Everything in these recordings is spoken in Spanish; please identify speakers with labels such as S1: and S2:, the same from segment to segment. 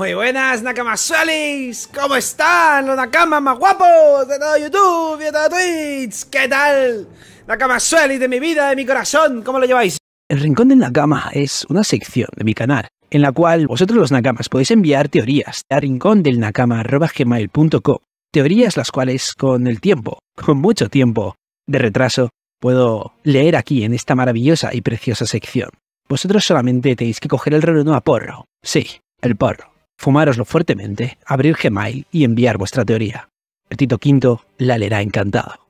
S1: Muy buenas, nakamasuelis! ¿Cómo están los Nakamas más guapos de todo YouTube y de todo Twitch? ¿Qué tal? Nakamasuelis de mi vida, de mi corazón. ¿Cómo lo lleváis? El Rincón del Nakama es una sección de mi canal en la cual vosotros los Nakamas podéis enviar teorías a rincondelnakama.gmail.com Teorías las cuales con el tiempo, con mucho tiempo de retraso, puedo leer aquí en esta maravillosa y preciosa sección. Vosotros solamente tenéis que coger el reloj a porro. Sí, el porro fumároslo fuertemente, abrir Gmail y enviar vuestra teoría. tito Quinto la leerá encantado.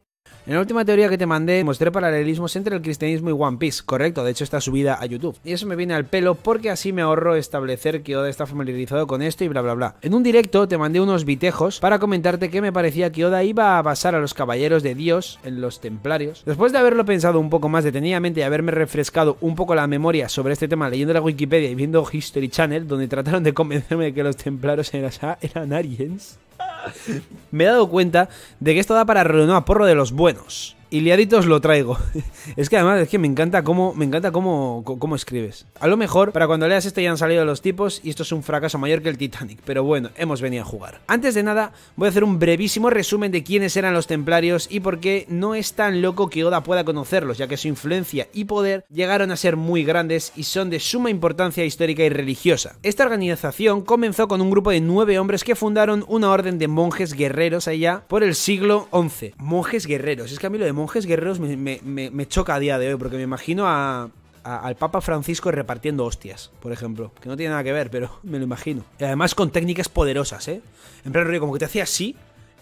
S1: En la última teoría que te mandé, mostré paralelismos entre el cristianismo y One Piece, correcto, de hecho está subida a YouTube. Y eso me viene al pelo porque así me ahorro establecer que Oda está familiarizado con esto y bla bla bla. En un directo te mandé unos vitejos para comentarte que me parecía que Oda iba a basar a los caballeros de Dios en los templarios. Después de haberlo pensado un poco más detenidamente y haberme refrescado un poco la memoria sobre este tema leyendo la Wikipedia y viendo History Channel, donde trataron de convencerme de que los templarios eran, eran aliens. me he dado cuenta de que esto da para reunir a porro de los buenos liaditos lo traigo. es que además es que me encanta cómo me encanta cómo, cómo, escribes. A lo mejor para cuando leas esto ya han salido los tipos y esto es un fracaso mayor que el Titanic, pero bueno, hemos venido a jugar. Antes de nada, voy a hacer un brevísimo resumen de quiénes eran los templarios y por qué no es tan loco que Oda pueda conocerlos, ya que su influencia y poder llegaron a ser muy grandes y son de suma importancia histórica y religiosa. Esta organización comenzó con un grupo de nueve hombres que fundaron una orden de monjes guerreros allá por el siglo XI. Monjes guerreros, es que a mí lo de monjes guerreros me, choca a día de hoy, porque me imagino a, al Papa Francisco repartiendo hostias, por ejemplo, que no tiene nada que ver, pero me lo imagino. Y además con técnicas poderosas, ¿eh? En plan, como que te hacía así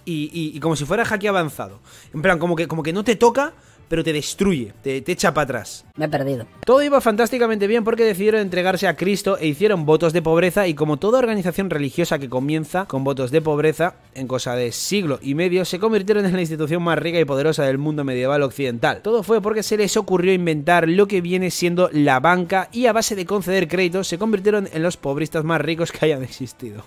S1: y, y, como si fuera haki avanzado. En plan, como que, como que no te toca, pero te destruye, te, te echa para atrás. Me he perdido. Todo iba fantásticamente bien porque decidieron entregarse a Cristo e hicieron votos de pobreza y como toda organización religiosa que comienza con votos de pobreza, en cosa de siglo y medio, se convirtieron en la institución más rica y poderosa del mundo medieval occidental. Todo fue porque se les ocurrió inventar lo que viene siendo la banca y a base de conceder créditos se convirtieron en los pobristas más ricos que hayan existido.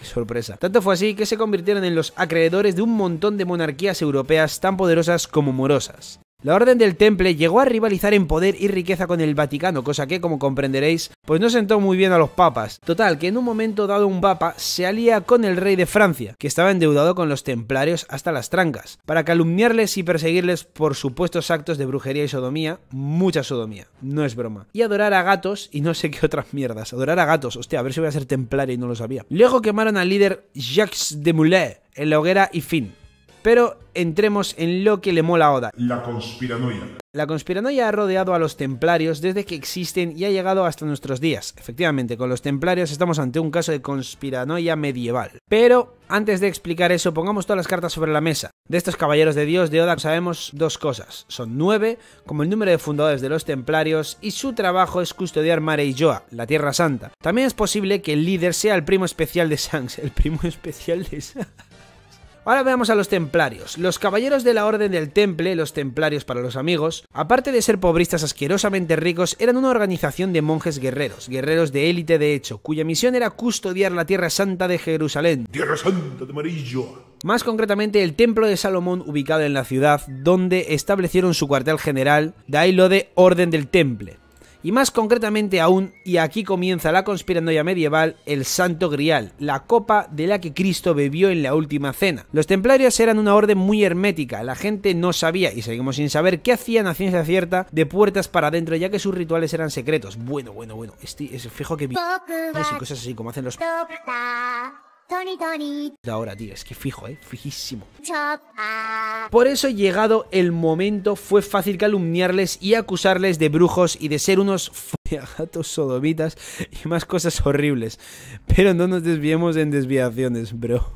S1: Qué sorpresa. Tanto fue así que se convirtieron en los acreedores de un montón de monarquías europeas tan poderosas como morosas. La Orden del Temple llegó a rivalizar en poder y riqueza con el Vaticano, cosa que, como comprenderéis, pues no sentó muy bien a los papas. Total, que en un momento dado un papa se alía con el rey de Francia, que estaba endeudado con los templarios hasta las trancas, para calumniarles y perseguirles por supuestos actos de brujería y sodomía, mucha sodomía, no es broma, y adorar a gatos y no sé qué otras mierdas, adorar a gatos, hostia, a ver si voy a ser templario y no lo sabía. Luego quemaron al líder Jacques de Molay en la hoguera y fin. Pero entremos en lo que le mola a Oda. La conspiranoia. La conspiranoia ha rodeado a los templarios desde que existen y ha llegado hasta nuestros días. Efectivamente, con los templarios estamos ante un caso de conspiranoia medieval. Pero antes de explicar eso, pongamos todas las cartas sobre la mesa. De estos caballeros de Dios de Oda sabemos dos cosas. Son nueve, como el número de fundadores de los templarios, y su trabajo es custodiar Mare y Joa, la Tierra Santa. También es posible que el líder sea el primo especial de Shanks, el primo especial de Shanks. Ahora veamos a los templarios. Los caballeros de la Orden del Temple, los templarios para los amigos, aparte de ser pobristas asquerosamente ricos, eran una organización de monjes guerreros, guerreros de élite de hecho, cuya misión era custodiar la Tierra Santa de Jerusalén. Tierra Santa de Marillo. Más concretamente el Templo de Salomón ubicado en la ciudad, donde establecieron su cuartel general, de ahí lo de Orden del Temple y más concretamente aún, y aquí comienza la conspiranoia medieval, el Santo Grial, la copa de la que Cristo bebió en la última cena. Los templarios eran una orden muy hermética, la gente no sabía, y seguimos sin saber, qué hacían a ciencia cierta de puertas para adentro, ya que sus rituales eran secretos. Bueno, bueno, bueno, este, es, fijo que... Vi... cosas así, como hacen los... Tony Tony. Ahora, tío, es que fijo, ¿eh? Fijísimo. Ah. Por eso, llegado el momento, fue fácil calumniarles y acusarles de brujos y de ser unos gatos sodomitas y más cosas horribles. Pero no nos desviemos en desviaciones, bro.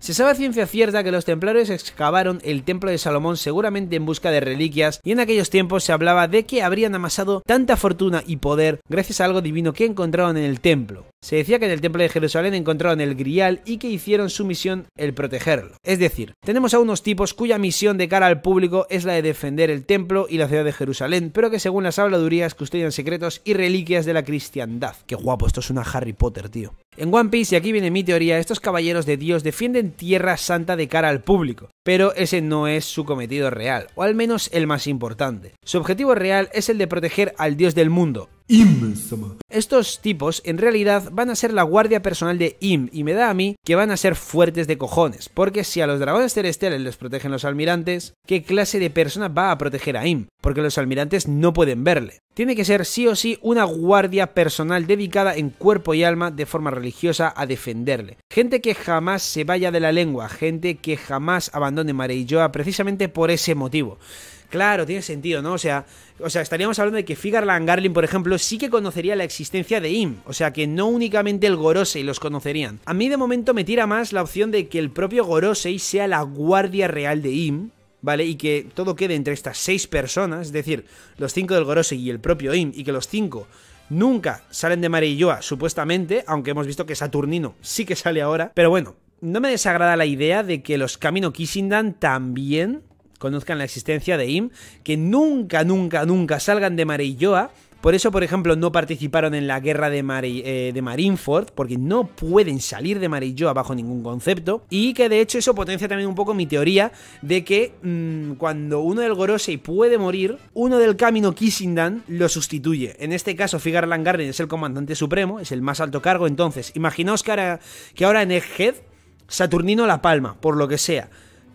S1: Se sabe ciencia cierta que los templarios excavaron el templo de Salomón seguramente en busca de reliquias y en aquellos tiempos se hablaba de que habrían amasado tanta fortuna y poder gracias a algo divino que encontraron en el templo. Se decía que en el templo de Jerusalén encontraron el grial y que hicieron su misión el protegerlo. Es decir, tenemos a unos tipos cuya misión de cara al público es la de defender el templo y la ciudad de Jerusalén, pero que según las habladurías custodian secretos y reliquias de la cristiandad. Qué guapo, esto es una Harry Potter, tío. En One Piece, y aquí viene mi teoría, estos caballeros de Dios defienden Tierra Santa de cara al público, pero ese no es su cometido real, o al menos el más importante. Su objetivo real es el de proteger al Dios del mundo, estos tipos en realidad van a ser la guardia personal de Im y me da a mí que van a ser fuertes de cojones, porque si a los dragones celestiales les protegen los almirantes, ¿qué clase de persona va a proteger a Im? Porque los almirantes no pueden verle. Tiene que ser sí o sí una guardia personal dedicada en cuerpo y alma de forma religiosa a defenderle. Gente que jamás se vaya de la lengua, gente que jamás abandone Mareilloa precisamente por ese motivo. Claro, tiene sentido, ¿no? O sea, o sea, estaríamos hablando de que Figarland Garlin, por ejemplo, sí que conocería la existencia de Im, o sea que no únicamente el Gorosei los conocerían. A mí de momento me tira más la opción de que el propio Gorosei sea la guardia real de Im, ¿vale? Y que todo quede entre estas seis personas, es decir, los cinco del Gorosei y el propio Im, y que los cinco nunca salen de Marilloa, supuestamente, aunque hemos visto que Saturnino sí que sale ahora, pero bueno. No me desagrada la idea de que los Camino Kishindan también conozcan la existencia de IM, que nunca, nunca, nunca salgan de Marilloa. Por eso, por ejemplo, no participaron en la guerra de, eh, de Marineford, porque no pueden salir de Marilloa bajo ningún concepto. Y que de hecho eso potencia también un poco mi teoría de que mm, cuando uno del Gorosei puede morir, uno del camino Kissingdan lo sustituye. En este caso, Figar Langarden es el comandante supremo, es el más alto cargo. Entonces, imaginaos que que ahora en Egghead, Saturnino la palma, por lo que sea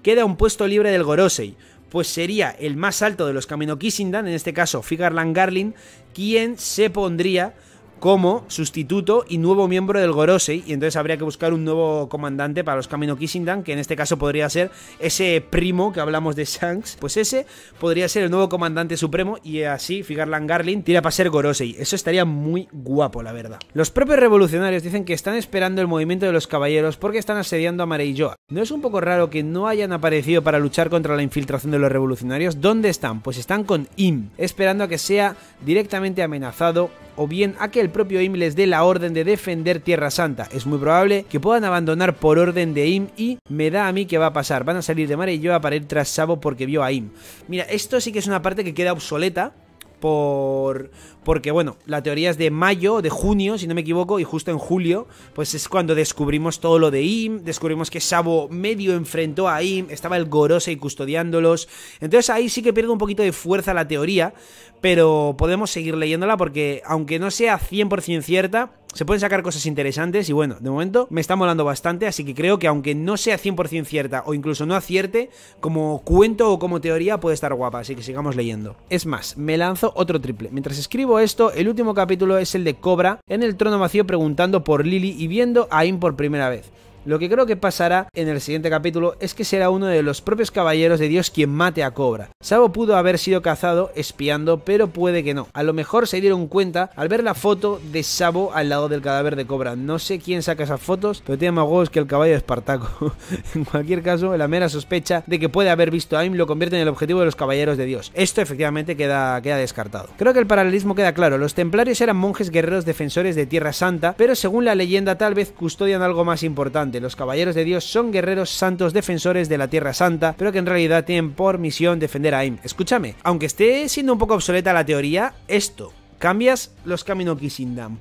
S1: queda un puesto libre del Gorosei, pues sería el más alto de los Kamino Kishindan, en este caso Figarland Garlin, quien se pondría como sustituto y nuevo miembro del Gorosei, y entonces habría que buscar un nuevo comandante para los Kissing Kishindan, que en este caso podría ser ese primo que hablamos de Shanks, pues ese podría ser el nuevo comandante supremo, y así Figarland Garlin tira para ser Gorosei. Eso estaría muy guapo, la verdad. Los propios revolucionarios dicen que están esperando el movimiento de los caballeros porque están asediando a Joa ¿No es un poco raro que no hayan aparecido para luchar contra la infiltración de los revolucionarios? ¿Dónde están? Pues están con Im, esperando a que sea directamente amenazado o bien a que el propio IM les dé la orden de defender Tierra Santa. Es muy probable que puedan abandonar por orden de IM y me da a mí que va a pasar. Van a salir de Mare y yo a parir tras Sabo porque vio a IM. Mira, esto sí que es una parte que queda obsoleta por porque bueno, la teoría es de mayo, de junio, si no me equivoco, y justo en julio, pues es cuando descubrimos todo lo de Im, descubrimos que Sabo medio enfrentó a Im, estaba el Gorosei custodiándolos. Entonces ahí sí que pierde un poquito de fuerza la teoría, pero podemos seguir leyéndola porque aunque no sea 100% cierta, se pueden sacar cosas interesantes y bueno, de momento me está molando bastante, así que creo que aunque no sea 100% cierta o incluso no acierte, como cuento o como teoría puede estar guapa, así que sigamos leyendo. Es más, me lanzo otro triple. Mientras escribo esto, el último capítulo es el de Cobra en el trono vacío preguntando por Lily y viendo a Im por primera vez. Lo que creo que pasará en el siguiente capítulo es que será uno de los propios caballeros de Dios quien mate a Cobra. Sabo pudo haber sido cazado espiando, pero puede que no. A lo mejor se dieron cuenta al ver la foto de Sabo al lado del cadáver de Cobra. No sé quién saca esas fotos, pero tiene más huevos que el caballo de Espartaco. en cualquier caso, la mera sospecha de que puede haber visto a Aim lo convierte en el objetivo de los caballeros de Dios. Esto efectivamente queda, queda descartado. Creo que el paralelismo queda claro. Los templarios eran monjes guerreros defensores de Tierra Santa, pero según la leyenda tal vez custodian algo más importante los caballeros de Dios son guerreros santos defensores de la Tierra Santa, pero que en realidad tienen por misión defender a Aim. Escúchame, aunque esté siendo un poco obsoleta la teoría, esto, cambias los Camino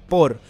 S1: por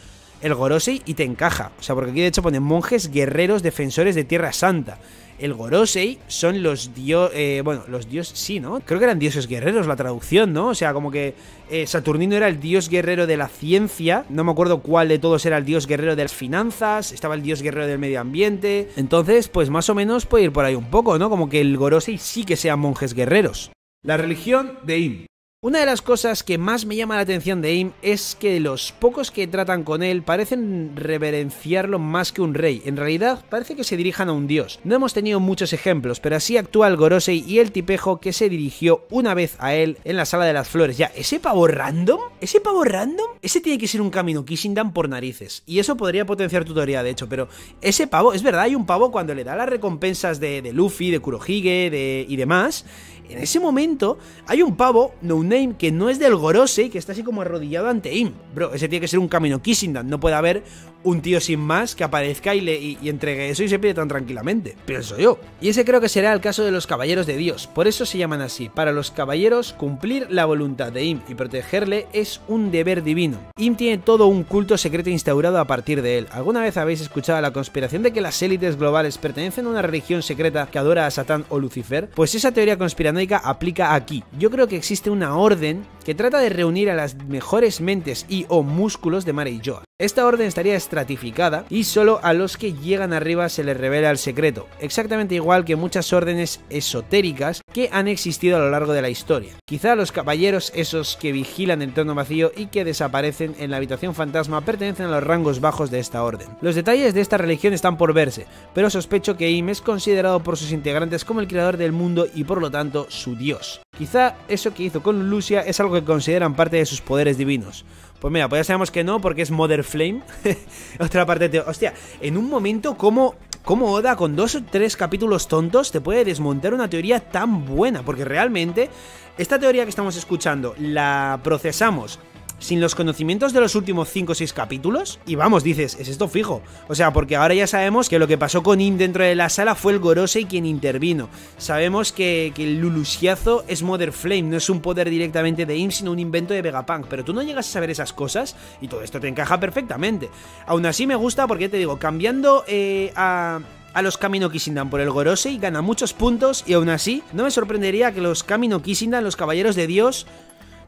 S1: el Gorosei y te encaja. O sea, porque aquí de hecho pone monjes, guerreros, defensores de Tierra Santa. El Gorosei son los dios, eh, bueno, los dios sí, ¿no? Creo que eran dioses guerreros la traducción, ¿no? O sea, como que eh, Saturnino era el dios guerrero de la ciencia. No me acuerdo cuál de todos era el dios guerrero de las finanzas. Estaba el dios guerrero del medio ambiente. Entonces, pues más o menos puede ir por ahí un poco, ¿no? Como que el Gorosei sí que sean monjes guerreros. La religión de Im. Una de las cosas que más me llama la atención de Aim es que los pocos que tratan con él parecen reverenciarlo más que un rey. En realidad, parece que se dirijan a un dios. No hemos tenido muchos ejemplos, pero así actúa el Gorosei y el tipejo que se dirigió una vez a él en la sala de las flores. Ya, ¿ese pavo random? ¿Ese pavo random? Ese tiene que ser un camino Kishindan por narices. Y eso podría potenciar tu teoría, de hecho, pero ese pavo, es verdad, hay un pavo cuando le da las recompensas de, Luffy, de Kurohige y demás en ese momento hay un pavo, no name, que no es del Gorosei, que está así como arrodillado ante Im. Bro, ese tiene que ser un camino Kissingdan. No puede haber un tío sin más que aparezca y, le, y, entregue eso y se pide tan tranquilamente. Pienso yo. Y ese creo que será el caso de los caballeros de Dios. Por eso se llaman así. Para los caballeros, cumplir la voluntad de Im y protegerle es un deber divino. Im tiene todo un culto secreto instaurado a partir de él. ¿Alguna vez habéis escuchado la conspiración de que las élites globales pertenecen a una religión secreta que adora a Satán o Lucifer? Pues esa teoría conspirante aplica aquí. Yo creo que existe una orden que trata de reunir a las mejores mentes y o músculos de Mary Joa. Esta orden estaría estratificada y solo a los que llegan arriba se les revela el secreto, exactamente igual que muchas órdenes esotéricas que han existido a lo largo de la historia. Quizá los caballeros esos que vigilan el trono vacío y que desaparecen en la habitación fantasma pertenecen a los rangos bajos de esta orden. Los detalles de esta religión están por verse, pero sospecho que Im es considerado por sus integrantes como el creador del mundo y por lo tanto su dios. Quizá eso que hizo con Lucia es algo que consideran parte de sus poderes divinos. Pues mira, pues ya sabemos que no, porque es Mother Flame. Otra parte de... Hostia, en un momento como... Como Oda con dos o tres capítulos tontos te puede desmontar una teoría tan buena? Porque realmente esta teoría que estamos escuchando la procesamos sin los conocimientos de los últimos 5 o 6 capítulos, y vamos, dices, es esto fijo. O sea, porque ahora ya sabemos que lo que pasó con Im dentro de la sala fue el Gorosei quien intervino. Sabemos que, el Lulusiazo es Mother Flame, no es un poder directamente de Im, sino un invento de Vegapunk. Pero tú no llegas a saber esas cosas y todo esto te encaja perfectamente. Aún así me gusta porque te digo, cambiando eh, a a los Kamino Kishindan por el Gorosei, gana muchos puntos y aún así no me sorprendería que los Kamino Kishindan, los Caballeros de Dios,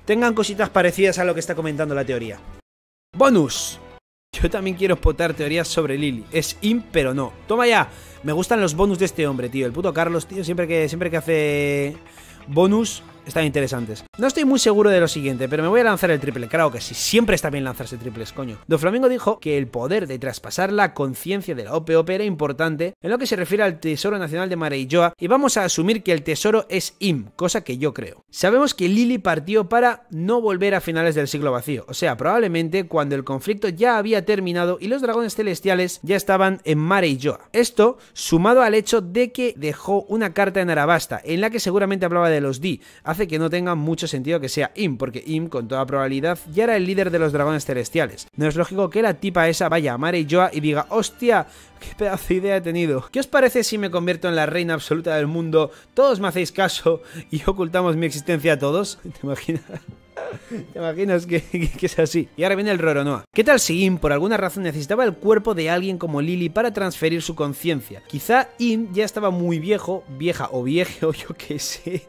S1: tengan cositas parecidas a lo que está comentando la teoría. ¡Bonus! Yo también quiero spotar teorías sobre Lily. Es in, pero no. Toma ya. Me gustan los bonus de este hombre, tío. El puto Carlos, tío, siempre que, siempre que hace bonus, están interesantes. No estoy muy seguro de lo siguiente, pero me voy a lanzar el triple. Claro que sí, siempre está bien lanzarse triples, coño. Do Flamingo dijo que el poder de traspasar la conciencia de la OPOP era importante en lo que se refiere al Tesoro Nacional de Mareilloa y vamos a asumir que el tesoro es Im, cosa que yo creo. Sabemos que Lily partió para no volver a finales del siglo vacío, o sea, probablemente cuando el conflicto ya había terminado y los dragones celestiales ya estaban en Mareyjoa. Esto sumado al hecho de que dejó una carta en Arabasta, en la que seguramente hablaba de los Di, que no tenga mucho sentido que sea Im, porque Im con toda probabilidad ya era el líder de los dragones celestiales. No es lógico que la tipa esa vaya a Mare y Joa y diga, hostia, qué pedazo de idea he tenido. ¿Qué os parece si me convierto en la reina absoluta del mundo, todos me hacéis caso y ocultamos mi existencia a todos? ¿Te imaginas? ¿Te imaginas que, es así? Y ahora viene el Roronoa. ¿Qué tal si In, por alguna razón, necesitaba el cuerpo de alguien como Lily para transferir su conciencia? Quizá Im ya estaba muy viejo, vieja o viejo, yo qué sé,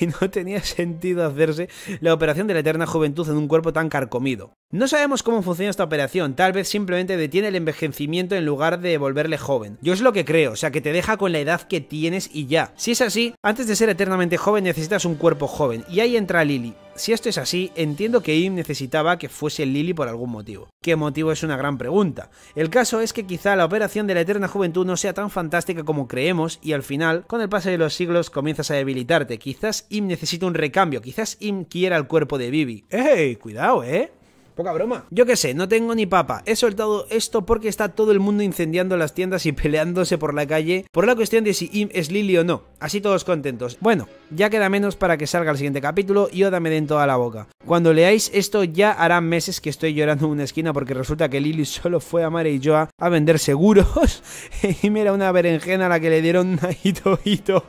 S1: y no tenía sentido hacerse la operación de la eterna juventud en un cuerpo tan carcomido. No sabemos cómo funciona esta operación, tal vez simplemente detiene el envejecimiento en lugar de volverle joven. Yo es lo que creo, o sea que te deja con la edad que tienes y ya. Si es así, antes de ser eternamente joven necesitas un cuerpo joven, y ahí entra Lily. Si esto es así, entiendo que Im necesitaba que fuese Lily por algún motivo. ¿Qué motivo es una gran pregunta? El caso es que quizá la operación de la eterna juventud no sea tan fantástica como creemos y al final, con el paso de los siglos, comienzas a debilitarte. Quizás Im necesita un recambio, quizás Im quiera el cuerpo de Vivi. Eh, Cuidado, ¿eh? Poca broma. Yo qué sé, no tengo ni papa. He soltado esto porque está todo el mundo incendiando las tiendas y peleándose por la calle por la cuestión de si Im es Lily o no. Así todos contentos. Bueno, ya queda menos para que salga el siguiente capítulo y Oda me den toda la boca. Cuando leáis esto ya harán meses que estoy llorando en una esquina porque resulta que Lily solo fue a Mare y Joa a vender seguros y mira una berenjena a la que le dieron hito hito.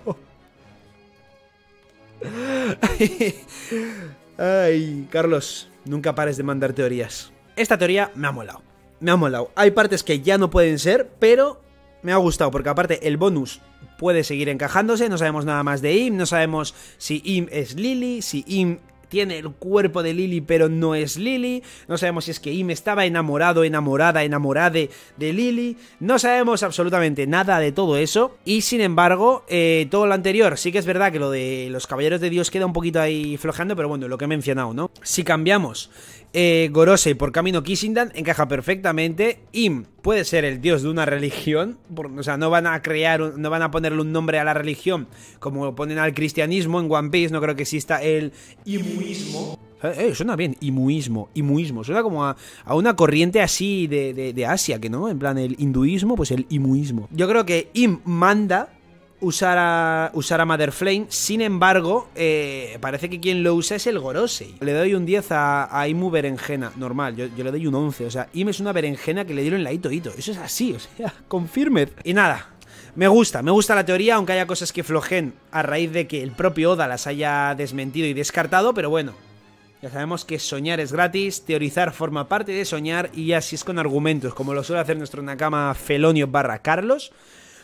S1: Ay, Carlos, nunca pares de mandar teorías. Esta teoría me ha molado. Me ha molado. Hay partes que ya no pueden ser, pero me ha gustado, porque aparte el bonus puede seguir encajándose, no sabemos nada más de Im, no sabemos si Im es Lily, si Im tiene el cuerpo de Lily, pero no es Lily. No sabemos si es que me estaba enamorado, enamorada, enamorada de, de Lily. No sabemos absolutamente nada de todo eso. Y sin embargo, eh, todo lo anterior, sí que es verdad que lo de los caballeros de Dios queda un poquito ahí flojando, pero bueno, lo que he mencionado, ¿no? Si cambiamos eh, Gorosei por camino Kissingdan encaja perfectamente. Im puede ser el dios de una religión. o sea, no van a crear, no van a ponerle un nombre a la religión como ponen al cristianismo en One Piece. No creo que exista el imuismo. Eh, eh, suena bien, imuismo, imuismo. Suena como a, una corriente así de, de Asia, que no, en plan el hinduismo, pues el imuismo. Yo creo que Im manda usar a, usar Mother Flame. Sin embargo, eh, parece que quien lo usa es el Gorosei. Le doy un 10 a, Imu Berenjena, normal. Yo, le doy un 11. O sea, Imu es una berenjena que le dieron la Ito Eso es así, o sea, confirme. Y nada. Me gusta, me gusta la teoría, aunque haya cosas que flojen a raíz de que el propio Oda las haya desmentido y descartado, pero bueno, ya sabemos que soñar es gratis, teorizar forma parte de soñar y así es con argumentos, como lo suele hacer nuestro Nakama Felonio barra Carlos,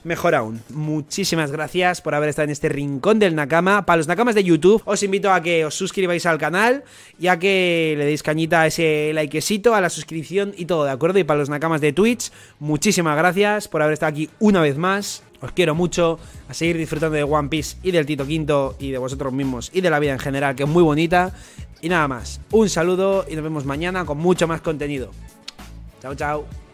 S1: mejor aún. Muchísimas gracias por haber estado en este rincón del Nakama. Para los Nakamas de YouTube, os invito a que os suscribáis al canal, ya que le deis cañita a ese likecito, a la suscripción y todo, ¿de acuerdo? Y para los Nakamas de Twitch, muchísimas gracias por haber estado aquí una vez más. Os quiero mucho, a seguir disfrutando de One Piece y del Tito Quinto y de vosotros mismos y de la vida en general, que es muy bonita. Y nada más, un saludo y nos vemos mañana con mucho más contenido. Chao, chao.